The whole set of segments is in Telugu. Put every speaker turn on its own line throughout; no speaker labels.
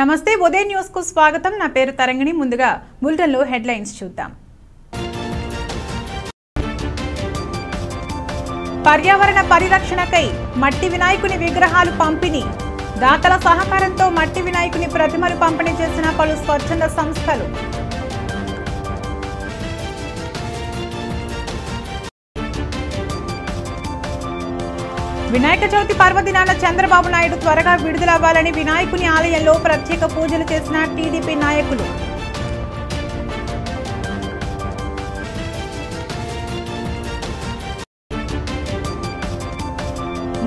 నమస్తే ఉదయ్ న్యూస్ కు స్వాగతం నా పేరు తరంగిణి ముందుగా బులెటిన్ లో హెడ్లైన్స్ చూద్దాం పర్యావరణ పరిరక్షణకై మట్టి వినాయకుని విగ్రహాలు పంపిణీ దాతల సహకారంతో మట్టి వినాయకుని ప్రతిమలు పంపిణీ చేసిన పలు స్వచ్ఛంద సంస్థలు వినాయక చవితి పర్వదినాన చంద్రబాబు నాయుడు త్వరగా విడుదలవ్వాలని వినాయకుని ఆలయంలో ప్రత్యేక పూజలు చేసిన టీడీపీ నాయకులు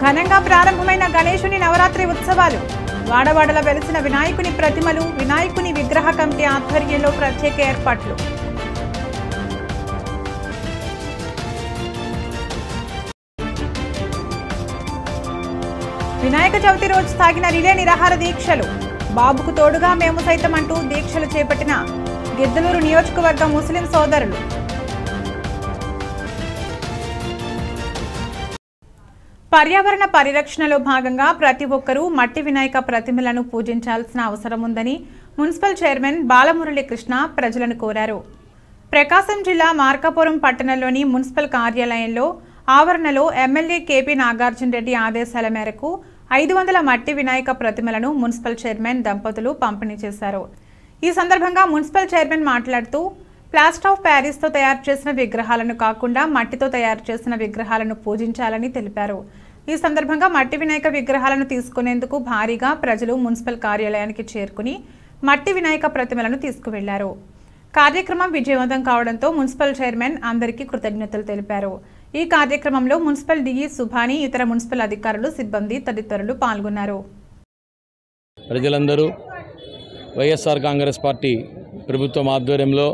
ఘనంగా ప్రారంభమైన గణేశుని నవరాత్రి ఉత్సవాలు వాడవాడల వెలిసిన వినాయకుని ప్రతిమలు వినాయకుని విగ్రహ కమిటీ ఆధ్వర్యంలో ప్రత్యేక ఏర్పాట్లు వినాయక చవితి రోజు సాగిన రిలే నిరాహార దీక్షలు బాబుకు తోడుగా మేము సైతం అంటూ దీక్షలు చేపట్టిన గిద్దలూరు నియోజకవర్గ ముస్లిం సోదరులు పర్యావరణ పరిరక్షణలో భాగంగా ప్రతి ఒక్కరూ మట్టి వినాయక ప్రతిమలను పూజించాల్సిన అవసరం ఉందని మున్సిపల్ చైర్మన్ బాలమురళి కృష్ణ ప్రజలను కోరారు ప్రకాశం జిల్లా మార్కాపురం పట్టణంలోని మున్సిపల్ కార్యాలయంలో ఆవరణలో ఎమ్మెల్యే కేపీ నాగార్జున రెడ్డి ఆదేశాల మేరకు ఐదు వందల మట్టి వినాయక ప్రతిమలను మున్సిపల్ చైర్మన్ దంపతులు పంపిణీ చేశారు ఈ సందర్భంగా మున్సిపల్ చైర్మన్ మాట్లాడుతూ ప్లాస్టర్ ఆఫ్ ప్యారిస్తో తయారు చేసిన విగ్రహాలను కాకుండా మట్టితో తయారు చేసిన విగ్రహాలను పూజించాలని తెలిపారు ఈ సందర్భంగా మట్టి వినాయక విగ్రహాలను తీసుకునేందుకు భారీగా ప్రజలు మున్సిపల్ కార్యాలయానికి చేరుకుని మట్టి వినాయక ప్రతిమలను తీసుకువెళ్లారు కార్యక్రమం విజయవంతం కావడంతో మున్సిపల్ చైర్మన్ అందరికీ కృతజ్ఞతలు తెలిపారు ఈ కార్యక్రమంలో మున్సిపల్ డిఈ సుభాని ఇతర మున్సిపల్ అధికారులు సిబ్బంది తదితరులు పాల్గొన్నారు
ప్రజలందరూ వైఎస్ఆర్ కాంగ్రెస్ పార్టీ ప్రభుత్వం ఆధ్వర్యంలో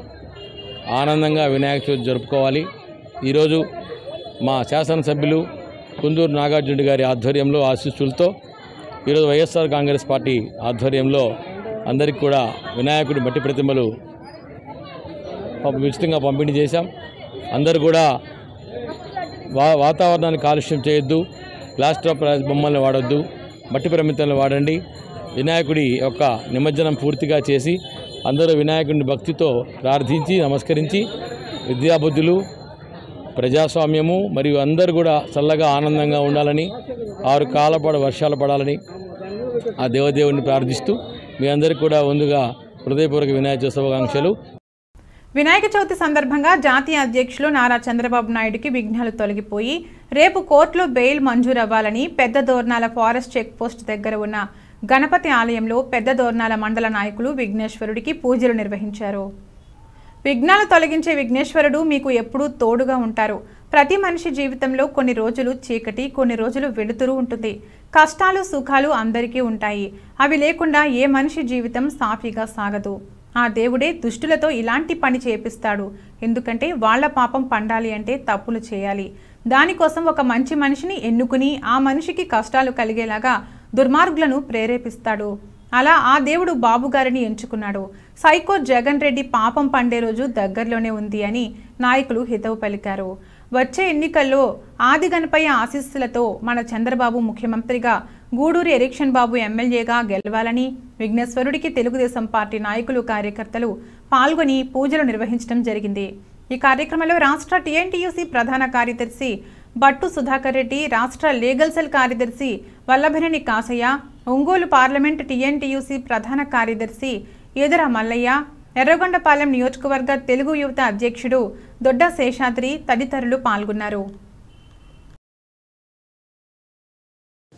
ఆనందంగా వినాయక చవితి జరుపుకోవాలి ఈరోజు మా శాసనసభ్యులు కుందూరు నాగార్జున గారి ఆధ్వర్యంలో ఆశీస్సులతో ఈరోజు వైఎస్ఆర్ కాంగ్రెస్ పార్టీ ఆధ్వర్యంలో అందరికీ కూడా వినాయకుడి మట్టి ప్రతిమలు ఉచితంగా పంపిణీ చేశాం అందరూ కూడా వా వాతావరణాన్ని కాలుష్యం చేయొద్దు ప్లాస్టర్ ఆఫ్ బొమ్మల్ని వాడొద్దు మట్టి ప్రమితలను వాడండి వినాయకుడి యొక్క నిమజ్జనం పూర్తిగా చేసి అందరూ వినాయకుడిని భక్తితో ప్రార్థించి నమస్కరించి విద్యాబుద్ధులు ప్రజాస్వామ్యము మరియు అందరు కూడా చల్లగా ఆనందంగా ఉండాలని ఆరు కాలపడ వర్షాలు పడాలని ఆ దేవదేవుని ప్రార్థిస్తూ మీ అందరికీ కూడా ముందుగా హృదయపూర్వక వినాయక చతుర్వాంక్షలు
వినాయక చవితి సందర్భంగా జాతీయ అధ్యక్షులు నారా చంద్రబాబు నాయుడుకి విఘ్నాలు తొలగిపోయి రేపు కోర్టులో బెయిల్ అవ్వాలని పెద్ద దోర్నాల ఫారెస్ట్ చెక్పోస్ట్ దగ్గర ఉన్న గణపతి ఆలయంలో పెద్ద దోర్నాల మండల నాయకులు విఘ్నేశ్వరుడికి పూజలు నిర్వహించారు విఘ్నాలు తొలగించే విఘ్నేశ్వరుడు మీకు ఎప్పుడూ తోడుగా ఉంటారు ప్రతి మనిషి జీవితంలో కొన్ని రోజులు చీకటి కొన్ని రోజులు వెలుతురు ఉంటుంది కష్టాలు సుఖాలు అందరికీ ఉంటాయి అవి లేకుండా ఏ మనిషి జీవితం సాఫీగా సాగదు ఆ దేవుడే దుష్టులతో ఇలాంటి పని చేపిస్తాడు ఎందుకంటే వాళ్ళ పాపం పండాలి అంటే తప్పులు చేయాలి దానికోసం ఒక మంచి మనిషిని ఎన్నుకుని ఆ మనిషికి కష్టాలు కలిగేలాగా దుర్మార్గులను ప్రేరేపిస్తాడు అలా ఆ దేవుడు బాబుగారిని ఎంచుకున్నాడు సైకో జగన్ రెడ్డి పాపం పండే రోజు దగ్గరలోనే ఉంది అని నాయకులు హితవు పలికారు వచ్చే ఎన్నికల్లో ఆది గణపయ్య ఆశీస్సులతో మన చంద్రబాబు ముఖ్యమంత్రిగా గూడూరు ఎరిక్షన్ బాబు ఎమ్మెల్యేగా గెలవాలని విఘ్నేశ్వరుడికి తెలుగుదేశం పార్టీ నాయకులు కార్యకర్తలు పాల్గొని పూజలు నిర్వహించడం జరిగింది ఈ కార్యక్రమంలో రాష్ట్ర టీఎన్టీయూసీ ప్రధాన కార్యదర్శి బట్టు సుధాకర్ రెడ్డి రాష్ట్ర లీగల్ సెల్ కార్యదర్శి వల్లభనేని కాసయ్య ఒంగోలు పార్లమెంట్ టీఎన్టీయూసీ ప్రధాన కార్యదర్శి ఈదర మల్లయ్య ఎర్రగొండపాలెం నియోజకవర్గ తెలుగు యువత అధ్యక్షుడు దొడ్డ శేషాద్రి తదితరులు పాల్గొన్నారు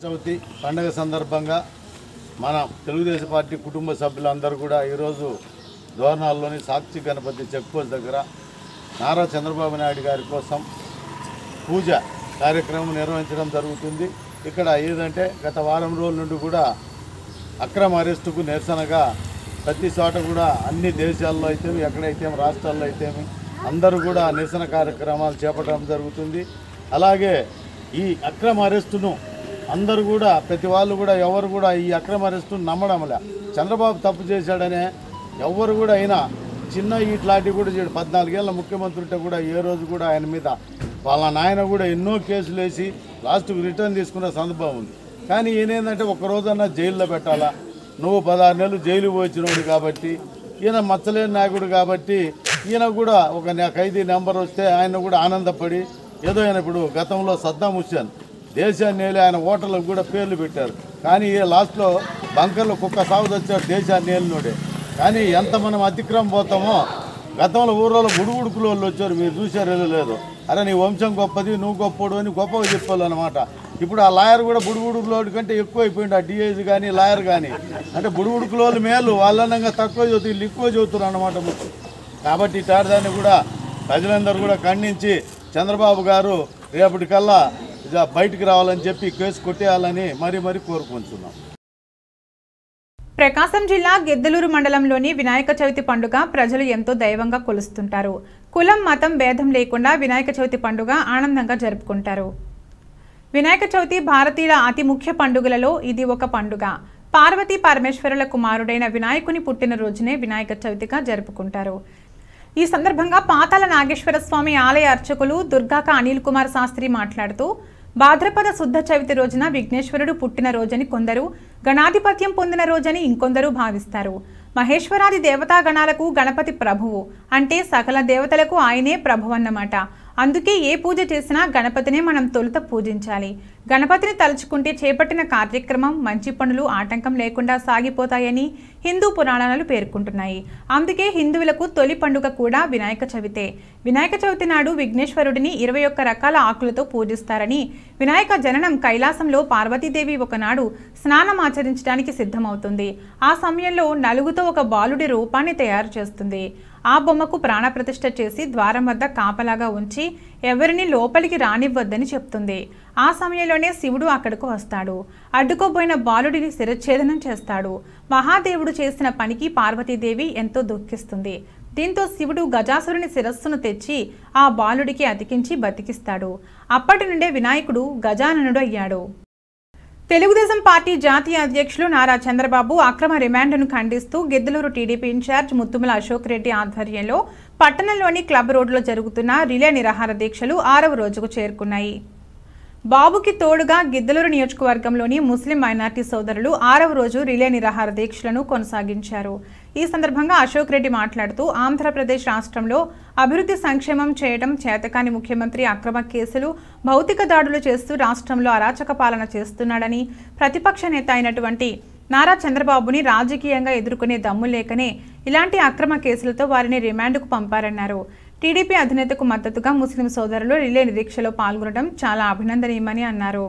చవితి పండగ సందర్భంగా మన తెలుగుదేశం పార్టీ కుటుంబ సభ్యులందరూ కూడా ఈరోజు దోర్నాల్లోని సాక్షి గణపతి చెక్పోస్ట్ దగ్గర నారా చంద్రబాబు నాయుడు గారి కోసం పూజ కార్యక్రమం నిర్వహించడం జరుగుతుంది ఇక్కడ ఏదంటే గత వారం రోజుల నుండి కూడా అక్రమ అరెస్టుకు నిరసనగా ప్రతి చోట కూడా అన్ని దేశాల్లో అయితే ఎక్కడైతే రాష్ట్రాల్లో అయితే అందరూ కూడా నిరసన కార్యక్రమాలు చేపట్టడం జరుగుతుంది అలాగే ఈ అక్రమ అరెస్టును అందరూ కూడా ప్రతి వాళ్ళు కూడా ఎవరు కూడా ఈ అక్రమ అరెస్టును నమ్మడంలే చంద్రబాబు తప్పు చేశాడనే ఎవరు కూడా అయినా చిన్న ఇట్లాంటివి కూడా చేయడు పద్నాలుగేళ్ళ ముఖ్యమంత్రి ఉంటే కూడా ఏ రోజు కూడా ఆయన మీద వాళ్ళ నాయన కూడా ఎన్నో కేసులు వేసి లాస్ట్కి రిటర్న్ తీసుకున్న సందర్భం ఉంది కానీ ఈయనేంటంటే ఒక్కరోజన్నా జైల్లో పెట్టాలా నువ్వు పదహారు నెలలు జైలు పోయినోడు కాబట్టి ఈయన మచ్చలేని నాయకుడు కాబట్టి ఈయన కూడా ఒక ఖైదీ నెంబర్ వస్తే ఆయన కూడా ఆనందపడి ఏదో ఆయన ఇప్పుడు గతంలో సద్దాం హుస్సేన్ దేశాన్ని నేలే ఆయన ఓటర్లకు కూడా పేర్లు పెట్టారు కానీ ఈ లాస్ట్లో బంకర్లు కుక్క సాగు తెచ్చారు దేశాన్ని నేలినోడే కానీ ఎంత మనం అతిక్రమం పోతామో గతంలో ఊర్లో గుడుగుడుకులు వాళ్ళు వచ్చారు మీరు చూసారో లేదు అరే నీ వంశం గొప్పది నువ్వు గొప్పడు అని గొప్పగా చెప్పాలి అనమాట ఇప్పుడు ఆ లాయర్ కూడా బుడుగుడుకులోడి కంటే ఎక్కువ అయిపోయింది ఆ డిఐజీ కానీ లాయర్ కానీ అంటే బుడుగుడుకుల వాళ్ళు మేలు వాళ్ళనంగా తక్కువ చదువుతుంది ఎక్కువ చదువుతున్నారు అనమాట కాబట్టి ఈ కూడా ప్రజలందరూ కూడా ఖండించి చంద్రబాబు గారు రేపటికల్లా బయటికి రావాలని చెప్పి కేసు కొట్టేయాలని మరి మరి కోరుకుంటున్నాం
ప్రకాశం జిల్లా గిద్దలూరు మండలంలోని వినాయక చవితి పండుగ ప్రజలు ఎంతో దైవంగా కొలుస్తుంటారు కులం మతం భేదం లేకుండా వినాయక చవితి పండుగ ఆనందంగా జరుపుకుంటారు వినాయక చవితి భారతీయుల అతి ముఖ్య పండుగలలో ఇది ఒక పండుగ పార్వతీ పరమేశ్వరుల కుమారుడైన వినాయకుని పుట్టినరోజునే వినాయక చవితిగా జరుపుకుంటారు ఈ సందర్భంగా పాతాల నాగేశ్వర స్వామి ఆలయ అర్చకులు దుర్గాక అనిల్ కుమార్ శాస్త్రి మాట్లాడుతూ భాద్రపద శుద్ధ చవితి రోజున విఘ్నేశ్వరుడు పుట్టిన రోజని కొందరు గణాధిపత్యం పొందిన రోజని ఇంకొందరు భావిస్తారు మహేశ్వరాది దేవతాగణాలకు గణపతి ప్రభువు అంటే సకల దేవతలకు ఆయనే ప్రభు అన్నమాట అందుకే ఏ పూజ చేసినా గణపతినే మనం తొలుత పూజించాలి గణపతిని తలుచుకుంటే చేపట్టిన కార్యక్రమం మంచి పనులు ఆటంకం లేకుండా సాగిపోతాయని హిందూ పురాణాలు పేర్కొంటున్నాయి అందుకే హిందువులకు తొలి పండుగ కూడా వినాయక చవితే వినాయక చవితి నాడు విఘ్నేశ్వరుడిని ఇరవై ఒక్క రకాల ఆకులతో పూజిస్తారని వినాయక జననం కైలాసంలో పార్వతీదేవి ఒకనాడు స్నానం ఆచరించడానికి సిద్ధమవుతుంది ఆ సమయంలో నలుగుతో ఒక బాలుడి రూపాన్ని తయారు చేస్తుంది ఆ బొమ్మకు ప్రాణప్రతిష్ఠ చేసి ద్వారం వద్ద కాపలాగా ఉంచి ఎవరిని లోపలికి రానివ్వద్దని చెప్తుంది ఆ సమయంలోనే శివుడు అక్కడకు వస్తాడు అడ్డుకోబోయిన బాలుడిని శిరచ్ఛేదనం చేస్తాడు మహాదేవుడు చేసిన పనికి పార్వతీదేవి ఎంతో దుఃఖిస్తుంది దీంతో శివుడు గజాసురుని శిరస్సును తెచ్చి ఆ బాలుడికి అతికించి బతికిస్తాడు అప్పటి నుండే వినాయకుడు గజాననుడు అయ్యాడు తెలుగుదేశం పార్టీ జాతీయ అధ్యక్షులు నారా చంద్రబాబు అక్రమ రిమాండ్ను ఖండిస్తూ గిద్దలూరు టీడీపీ ఇన్ఛార్జ్ ముత్తుమల అశోక్ రెడ్డి ఆధ్వర్యంలో పట్టణంలోని క్లబ్ రోడ్లో జరుగుతున్న రిలే నిరాహార దీక్షలు ఆరవ రోజుకు చేరుకున్నాయి బాబుకి తోడుగా గిద్దలూరు నియోజకవర్గంలోని ముస్లిం మైనార్టీ సోదరులు ఆరవ రోజు రిలే నిరాహార దీక్షలను కొనసాగించారు ఈ సందర్భంగా అశోక్ రెడ్డి మాట్లాడుతూ ఆంధ్రప్రదేశ్ రాష్ట్రంలో అభివృద్ధి సంక్షేమం చేయడం చేతకాని ముఖ్యమంత్రి అక్రమ కేసులు భౌతిక దాడులు చేస్తూ రాష్ట్రంలో అరాచక పాలన చేస్తున్నాడని ప్రతిపక్ష నేత అయినటువంటి నారా చంద్రబాబుని రాజకీయంగా ఎదుర్కొనే దమ్ము లేకనే ఇలాంటి అక్రమ కేసులతో వారిని రిమాండ్కు పంపారన్నారు టీడీపీ అధినేతకు మద్దతుగా ముస్లిం సోదరులు రిలే నిరీక్షలో పాల్గొనడం చాలా అభినందనీయమని అన్నారు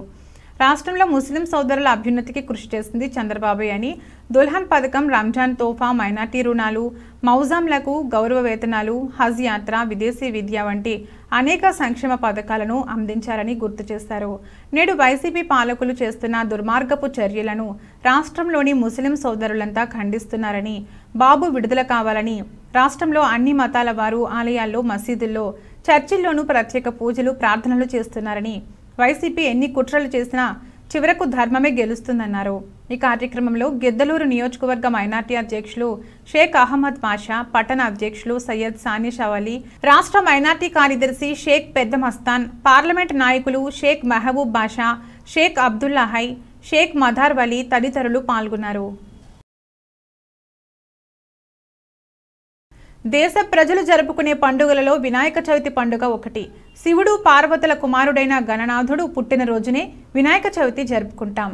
రాష్ట్రంలో ముస్లిం సోదరుల అభ్యున్నతికి కృషి చేసింది చంద్రబాబు అని దుల్హన్ పథకం రంజాన్ తోఫా మైనార్టీ రుణాలు మౌజాంలకు గౌరవ వేతనాలు హజ్ యాత్ర విదేశీ విద్య వంటి అనేక సంక్షేమ పథకాలను అందించారని గుర్తు చేశారు నేడు వైసీపీ పాలకులు చేస్తున్న దుర్మార్గపు చర్యలను రాష్ట్రంలోని ముస్లిం సోదరులంతా ఖండిస్తున్నారని బాబు విడుదల కావాలని రాష్ట్రంలో అన్ని మతాల వారు ఆలయాల్లో మసీదుల్లో చర్చిల్లోనూ ప్రత్యేక పూజలు ప్రార్థనలు చేస్తున్నారని వైసీపీ ఎన్ని కుట్రలు చేసినా చివరకు ధర్మమే గెలుస్తుందన్నారు ఈ కార్యక్రమంలో గిద్దలూరు నియోజకవర్గ మైనార్టీ అధ్యక్షులు షేక్ అహ్మద్ పాషా పట్టణ అధ్యక్షులు సయ్యద్ సానిషావలి రాష్ట్ర మైనార్టీ కార్యదర్శి షేక్ పెద్ద మస్తాన్ పార్లమెంట్ నాయకులు షేక్ మెహబూబ్ బాషా షేక్ అబ్దుల్లాహై షేక్ మదార్ వలీ తదితరులు పాల్గొన్నారు దేశ ప్రజలు జరుపుకునే పండుగలలో వినాయక చవితి పండుగ ఒకటి శివుడు పార్వతుల కుమారుడైన గణనాథుడు పుట్టినరోజునే వినాయక చవితి జరుపుకుంటాం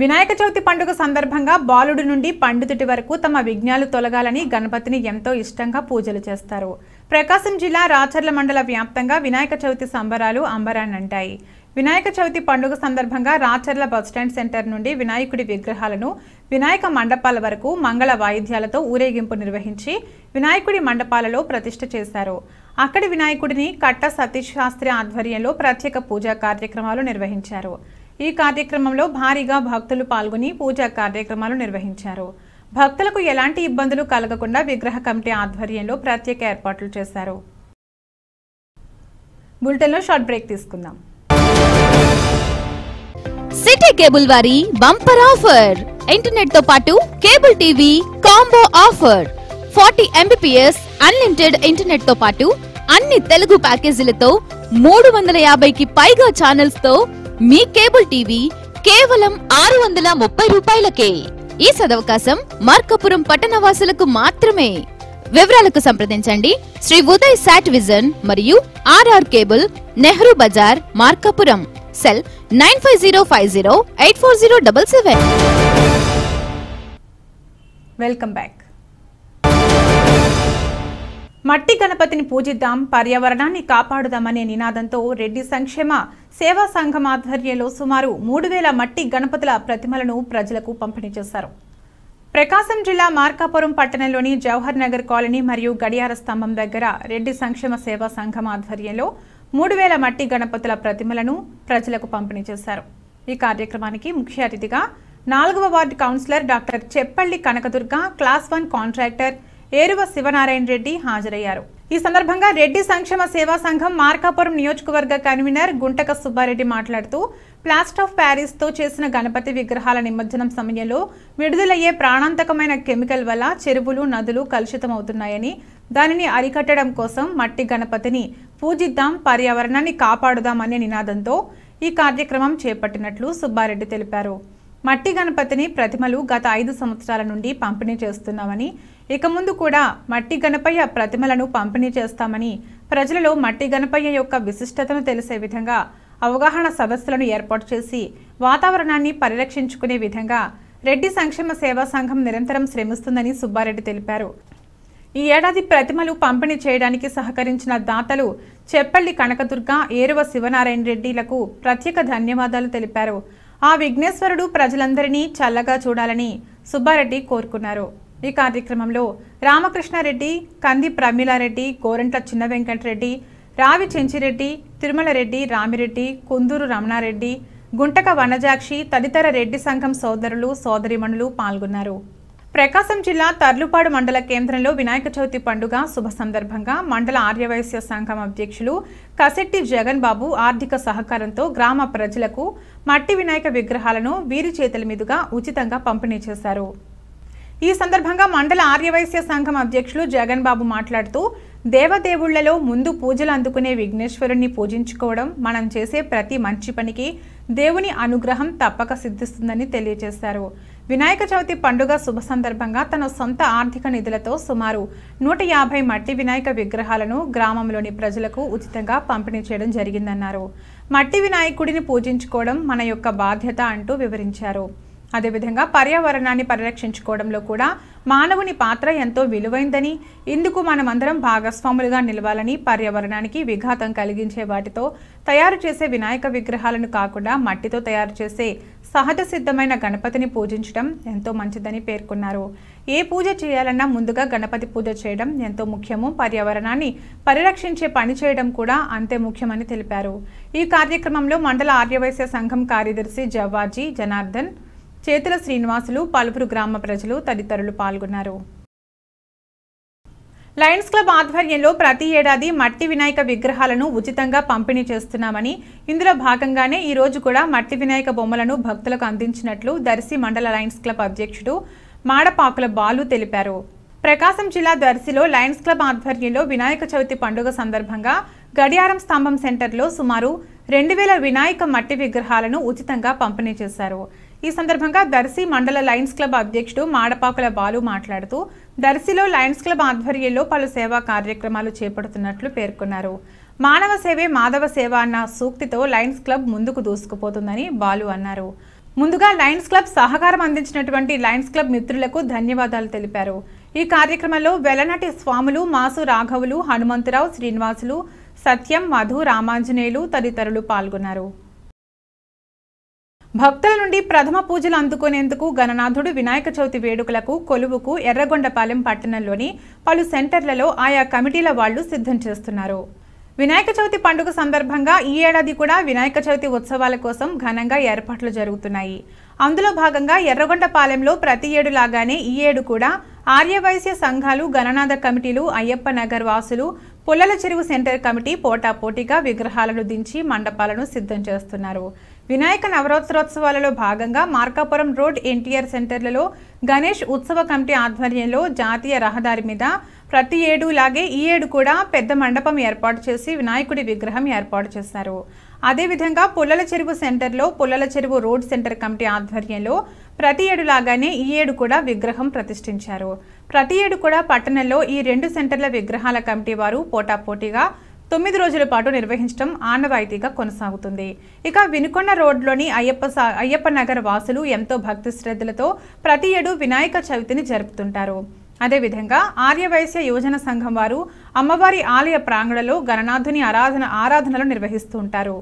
వినాయక చవితి పండుగ సందర్భంగా బాలుడి నుండి పండితుటి వరకు తమ విఘ్నాలు తొలగాలని గణపతిని ఎంతో ఇష్టంగా పూజలు చేస్తారు ప్రకాశం జిల్లా రాచర్ల మండల వ్యాప్తంగా వినాయక చవితి సంబరాలు అంబరాన్నంటాయి వినాయక చవితి పండుగ సందర్భంగా రాచర్ల బస్టాండ్ సెంటర్ నుండి వినాయకుడి విగ్రహాలను వినాయక మండపాల వరకు మంగళ వాయిద్యాలతో ఊరేగింపు నిర్వహించి వినాయకుడి మండపాలలో ప్రతిష్ట చేశారు అక్కడి వినాయకుడిని కట్ట సతీష్ శాస్త్రి ఆధ్వర్యంలో ప్రత్యేక పూజా కార్యక్రమాలు నిర్వహించారు ఈ కార్యక్రమంలో భారీగా భక్తులు పాల్గొని పూజా కార్యక్రమాలు నిర్వహించారు భక్తులకు ఎలాంటి ఇబ్బందులు కలగకుండా విగ్రహ కమిటీ ఆధ్వర్యంలో ప్రత్యేక ఏర్పాట్లు చేశారు షార్ట్ బ్రేక్ తీసుకుందాం సిటీ కేబుల్ వారి బంపర్ ఆఫర్ ఇంటర్నెట్ తో పాటు cable TV combo offer forty Mbps unlimited internet తో పాటు అన్ని తెలుగు ప్యాకేజీలతో మూడు వందల యాభైకి పైగా ఛానల్స్ తో మీ కేబుల్ టీవీ కేవలం ఆరు వందల ముప్పై రూపాయలకే ఈ సదవకాశం మార్కపురం పట్టణవాసులకు మాత్రమే వివరాలకు సంప్రదించండి శ్రీ ఉదయ్ సాట్ విజన్ మరియు RR cable Nehru Bazar Markapuram cell nine five zero five zero eight four zero double seven welcome back మట్టి గణపతిని పూజిద్దాం పర్యావరణాన్ని కాపాడుదామనే నినాదంతో రెడ్డి సంక్షేమ సేవా సంఘం ఆధ్వర్యంలో సుమారు మూడు వేల మట్టి గణపతుల ప్రతిమలను ప్రజలకు పంపిణీ చేశారు ప్రకాశం జిల్లా మార్కాపురం పట్టణంలోని జవహర్ నగర్ కాలనీ మరియు గడియార స్తంభం దగ్గర రెడ్డి సంక్షేమ సేవా సంఘం ఆధ్వర్యంలో మూడు వేల మట్టి గణపతుల ప్రతిమలను ప్రజలకు పంపిణీ చేశారు ఈ కార్యక్రమానికి ముఖ్య అతిథిగా నాలుగవ ward councillor doctor Cheppalli Kanakadurga class one contractor Eruva Sivanarayana Reddy హాజరయ్యారు ఈ సందర్భంగా రెడ్డి సంక్షేమ సేవా సంఘం మార్కాపురం నియోజకవర్గ కన్వీనర్ గుంటక సుబ్బారెడ్డి మాట్లాడుతూ ప్లాస్టర్ ఆఫ్ ప్యారిస్తో చేసిన గణపతి విగ్రహాల నిమజ్జనం సమయంలో విడుదలయ్యే ప్రాణాంతకమైన కెమికల్ వల్ల చెరువులు నదులు కలుషితమవుతున్నాయని దానిని అరికట్టడం కోసం మట్టి గణపతిని పూజిద్దాం పర్యావరణాన్ని కాపాడుదాం అనే నినాదంతో ఈ కార్యక్రమం చేపట్టినట్లు సుబ్బారెడ్డి తెలిపారు మట్టి గణపతిని ప్రతిమలు గత ఐదు సంవత్సరాల నుండి పంపిణీ చేస్తున్నామని ఇక ముందు కూడా మట్టి గణపయ్య ప్రతిమలను పంపిణీ చేస్తామని ప్రజలలో మట్టి గణపయ్య యొక్క విశిష్టతను తెలిసే విధంగా అవగాహన సదస్సులను ఏర్పాటు చేసి వాతావరణాన్ని పరిరక్షించుకునే విధంగా రెడ్డి సంక్షేమ సేవా సంఘం నిరంతరం శ్రమిస్తుందని సుబ్బారెడ్డి తెలిపారు ఈ ఏడాది ప్రతిమలు పంపిణీ చేయడానికి సహకరించిన దాతలు చెప్పల్లి కనకదుర్గ ఏరువ శివనారాయణ రెడ్డిలకు ప్రత్యేక ధన్యవాదాలు తెలిపారు ఆ విఘ్నేశ్వరుడు ప్రజలందరినీ చల్లగా చూడాలని సుబ్బారెడ్డి కోరుకున్నారు ఈ కార్యక్రమంలో రామకృష్ణారెడ్డి కంది ప్రమీలారెడ్డి గోరంట్ల చిన్న వెంకటరెడ్డి రావి చెంచిరెడ్డి తిరుమలరెడ్డి రామిరెడ్డి కుందూరు రమణారెడ్డి గుంటక వనజాక్షి తదితర రెడ్డి సంఘం సోదరులు సోదరిమణులు పాల్గొన్నారు ప్రకాశం జిల్లా తర్లుపాడు మండల కేంద్రంలో వినాయక చవితి పండుగ శుభ సందర్భంగా మండల ఆర్యవైశ్య సంఘం అధ్యక్షులు కసెట్టి జగన్ బాబు ఆర్థిక సహకారంతో గ్రామ ప్రజలకు మట్టి వినాయక విగ్రహాలను వీరి చేతుల మీదుగా ఉచితంగా పంపిణీ చేశారు ఈ సందర్భంగా మండల ఆర్యవైశ్య సంఘం అధ్యక్షులు జగన్ బాబు మాట్లాడుతూ దేవదేవుళ్లలో ముందు పూజలు అందుకునే విఘ్నేశ్వరుణ్ణి పూజించుకోవడం మనం చేసే ప్రతి మంచి పనికి దేవుని అనుగ్రహం తప్పక సిద్ధిస్తుందని తెలియజేశారు వినాయక చవితి పండుగ శుభ సందర్భంగా తన సొంత ఆర్థిక నిధులతో సుమారు నూట యాభై మట్టి వినాయక విగ్రహాలను గ్రామంలోని ప్రజలకు ఉచితంగా పంపిణీ చేయడం జరిగిందన్నారు మట్టి వినాయకుడిని పూజించుకోవడం మన యొక్క బాధ్యత అంటూ వివరించారు అదేవిధంగా పర్యావరణాన్ని పరిరక్షించుకోవడంలో కూడా మానవుని పాత్ర ఎంతో విలువైందని ఇందుకు మనమందరం భాగస్వాములుగా నిలవాలని పర్యావరణానికి విఘాతం కలిగించే వాటితో తయారు చేసే వినాయక విగ్రహాలను కాకుండా మట్టితో తయారు చేసే సహజ సిద్ధమైన గణపతిని పూజించడం ఎంతో మంచిదని పేర్కొన్నారు ఏ పూజ చేయాలన్నా ముందుగా గణపతి పూజ చేయడం ఎంతో ముఖ్యము పర్యావరణాన్ని పరిరక్షించే పని చేయడం కూడా అంతే ముఖ్యమని తెలిపారు ఈ కార్యక్రమంలో మండల ఆర్యవైశ్య సంఘం కార్యదర్శి జవాజీ జనార్దన్ చేతుల శ్రీనివాసులు పలువురు గ్రామ ప్రజలు తదితరులు పాల్గొన్నారు లయన్స్ క్లబ్ ఆధ్వర్యంలో ప్రతి ఏడాది మట్టి వినాయక విగ్రహాలను ఉచితంగా పంపిణీ చేస్తున్నామని ఇందులో భాగంగానే ఈ రోజు కూడా మట్టి వినాయక బొమ్మలను భక్తులకు అందించినట్లు దర్శి మండల లయన్స్ క్లబ్ అధ్యక్షుడు మాడపాకుల బాలు తెలిపారు ప్రకాశం జిల్లా దర్శిలో లయన్స్ క్లబ్ ఆధ్వర్యంలో వినాయక చవితి పండుగ సందర్భంగా గడియారం స్తంభం సెంటర్లో సుమారు రెండు వేల వినాయక మట్టి విగ్రహాలను ఉచితంగా పంపిణీ చేశారు ఈ సందర్భంగా దర్శి మండల లయన్స్ క్లబ్ అధ్యక్షుడు మాడపాకుల బాలు మాట్లాడుతూ దర్శిలో లయన్స్ క్లబ్ ఆధ్వర్యంలో పలు సేవా కార్యక్రమాలు చేపడుతున్నట్లు పేర్కొన్నారు మానవ సేవే మాధవ సేవ అన్న సూక్తితో లయన్స్ క్లబ్ ముందుకు దూసుకుపోతుందని బాలు అన్నారు ముందుగా లయన్స్ క్లబ్ సహకారం అందించినటువంటి లయన్స్ క్లబ్ మిత్రులకు ధన్యవాదాలు తెలిపారు ఈ కార్యక్రమంలో వెలనటి స్వాములు మాసు రాఘవులు హనుమంతరావు శ్రీనివాసులు సత్యం మధు రామాంజనేయులు తదితరులు పాల్గొన్నారు భక్తుల నుండి ప్రథమ పూజలు అందుకునేందుకు గణనాథుడు వినాయక చవితి వేడుకలకు కొలువుకు ఎర్రగొండపాలెం పట్టణంలోని పలు సెంటర్లలో ఆయా కమిటీల వాళ్లు సిద్ధం చేస్తున్నారు వినాయక చవితి పండుగ సందర్భంగా ఈ ఏడాది కూడా వినాయక చవితి ఉత్సవాల కోసం ఘనంగా ఏర్పాట్లు జరుగుతున్నాయి అందులో భాగంగా ఎర్రగొండపాలెంలో ప్రతి ఏడు లాగానే ఈ ఏడు కూడా ఆర్యవైశ్య సంఘాలు గణనాథ కమిటీలు అయ్యప్ప నగర్ వాసులు పుల్లల చెరువు సెంటర్ కమిటీ పోటాపోటీగా విగ్రహాలను దించి మండపాలను సిద్ధం చేస్తున్నారు వినాయక నవరాత్రోత్సవాలలో భాగంగా మార్కాపురం రోడ్ ఎన్టీఆర్ సెంటర్లలో గణేష్ ఉత్సవ కమిటీ ఆధ్వర్యంలో జాతీయ రహదారి మీద ప్రతి ఏడు లాగే ఈ ఏడు కూడా పెద్ద మండపం ఏర్పాటు చేసి వినాయకుడి విగ్రహం ఏర్పాటు చేశారు అదేవిధంగా పుల్లల చెరువు సెంటర్లో పుల్లల చెరువు రోడ్ సెంటర్ కమిటీ ఆధ్వర్యంలో ప్రతి ఏడు లాగానే ఈ ఏడు కూడా విగ్రహం ప్రతిష్ఠించారు ప్రతి ఏడు కూడా పట్టణంలో ఈ రెండు సెంటర్ల విగ్రహాల కమిటీ వారు పోటాపోటీగా తొమ్మిది రోజుల పాటు నిర్వహించడం ఆనవాయితీగా కొనసాగుతుంది ఇక వినుకొండ రోడ్లోని అయ్యప్ప అయ్యప్ప నగర్ వాసులు ఎంతో భక్తి శ్రద్ధలతో ప్రతి ఏడు వినాయక చవితిని జరుపుతుంటారు అదేవిధంగా ఆర్యవైశ్య యువజన సంఘం వారు అమ్మవారి ఆలయ ప్రాంగణలో గణనాథుని ఆరాధన ఆరాధనలు నిర్వహిస్తుంటారు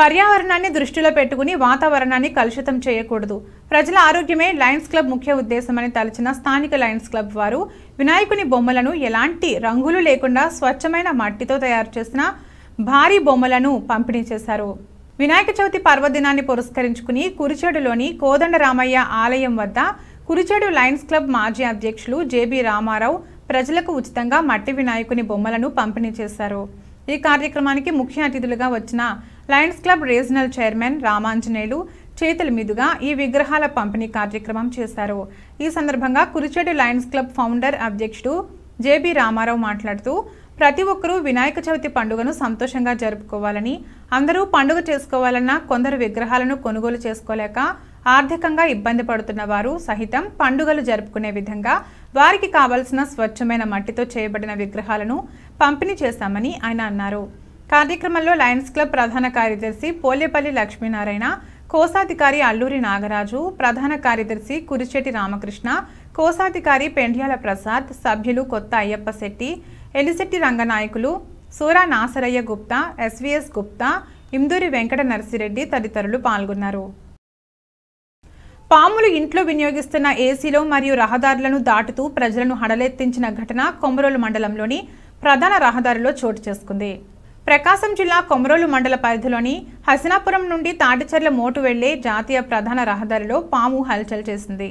పర్యావరణాన్ని దృష్టిలో పెట్టుకుని వాతావరణాన్ని కలుషితం చేయకూడదు ప్రజల ఆరోగ్యమే లయన్స్ క్లబ్ ముఖ్య ఉద్దేశమని తలచిన స్థానిక లయన్స్ క్లబ్ వారు వినాయకుని బొమ్మలను ఎలాంటి రంగులు లేకుండా స్వచ్ఛమైన మట్టితో తయారు చేసిన భారీ బొమ్మలను పంపిణీ చేశారు వినాయక చవితి పర్వదినాన్ని పురస్కరించుకుని కురిచేడులోని కోదండరామయ్య ఆలయం వద్ద కురిచేడు లయన్స్ క్లబ్ మాజీ అధ్యక్షులు జేబీ రామారావు ప్రజలకు ఉచితంగా మట్టి వినాయకుని బొమ్మలను పంపిణీ చేశారు ఈ కార్యక్రమానికి ముఖ్య అతిథులుగా వచ్చిన lions club regional chairman Ramanjaneyulu చేతుల మీదుగా ఈ విగ్రహాల పంపిణీ కార్యక్రమం చేశారు ఈ సందర్భంగా కురిచేడు లయన్స్ క్లబ్ ఫౌండర్ అధ్యక్షుడు జేబి రామారావు మాట్లాడుతూ ప్రతి ఒక్కరూ వినాయక చవితి పండుగను సంతోషంగా జరుపుకోవాలని అందరూ పండుగ చేసుకోవాలన్నా కొందరు విగ్రహాలను కొనుగోలు చేసుకోలేక ఆర్థికంగా ఇబ్బంది పడుతున్న వారు సహితం పండుగలు జరుపుకునే విధంగా వారికి కావలసిన స్వచ్ఛమైన మట్టితో చేయబడిన విగ్రహాలను పంపిణీ చేశామని ఆయన అన్నారు కార్యక్రమంలో లయన్స్ క్లబ్ ప్రధాన కార్యదర్శి పోలేపల్లి లక్ష్మీనారాయణ కోశాధికారి అల్లూరి నాగరాజు ప్రధాన కార్యదర్శి కురిచెట్టి రామకృష్ణ కోశాధికారి పెండ్యాల ప్రసాద్ సభ్యులు కొత్త అయ్యప్ప శెట్టి ఎలిశెట్టి రంగనాయకులు సూరా నాసరయ్య గుప్తా ఎస్విఎస్ గుప్తా ఇందూరి వెంకట నర్సిరెడ్డి తదితరులు పాల్గొన్నారు పాములు ఇంట్లో వినియోగిస్తున్న ఏసీలో మరియు రహదారులను దాటుతూ ప్రజలను హడలెత్తించిన ఘటన కొమరోలు మండలంలోని ప్రధాన రహదారిలో చోటు చేసుకుంది ప్రకాశం జిల్లా కొమరోలు మండల పరిధిలోని హసినాపురం నుండి తాటిచెర్ల మోటు వెళ్లే జాతీయ ప్రధాన రహదారిలో పాము హల్చల్ చేసింది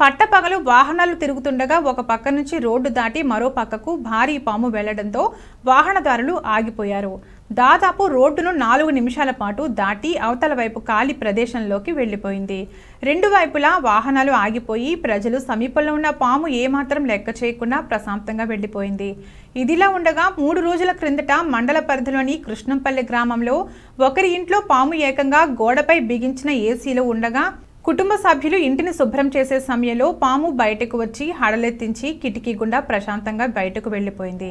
పట్టపగలు వాహనాలు తిరుగుతుండగా ఒక పక్క నుంచి రోడ్డు దాటి మరో పక్కకు భారీ పాము వెళ్లడంతో వాహనదారులు ఆగిపోయారు దాదాపు రోడ్డును నాలుగు నిమిషాల పాటు దాటి అవతల వైపు ఖాళీ ప్రదేశంలోకి వెళ్ళిపోయింది రెండు వైపులా వాహనాలు ఆగిపోయి ప్రజలు సమీపంలో ఉన్న పాము ఏమాత్రం లెక్క చేయకుండా ప్రశాంతంగా వెళ్ళిపోయింది ఇదిలా ఉండగా మూడు రోజుల క్రిందట మండల పరిధిలోని కృష్ణంపల్లి గ్రామంలో ఒకరి ఇంట్లో పాము ఏకంగా గోడపై బిగించిన ఏసీలో ఉండగా కుటుంబ సభ్యులు ఇంటిని శుభ్రం చేసే సమయంలో పాము బయటకు వచ్చి హడలెత్తించి కిటికీ గుండా ప్రశాంతంగా బయటకు వెళ్ళిపోయింది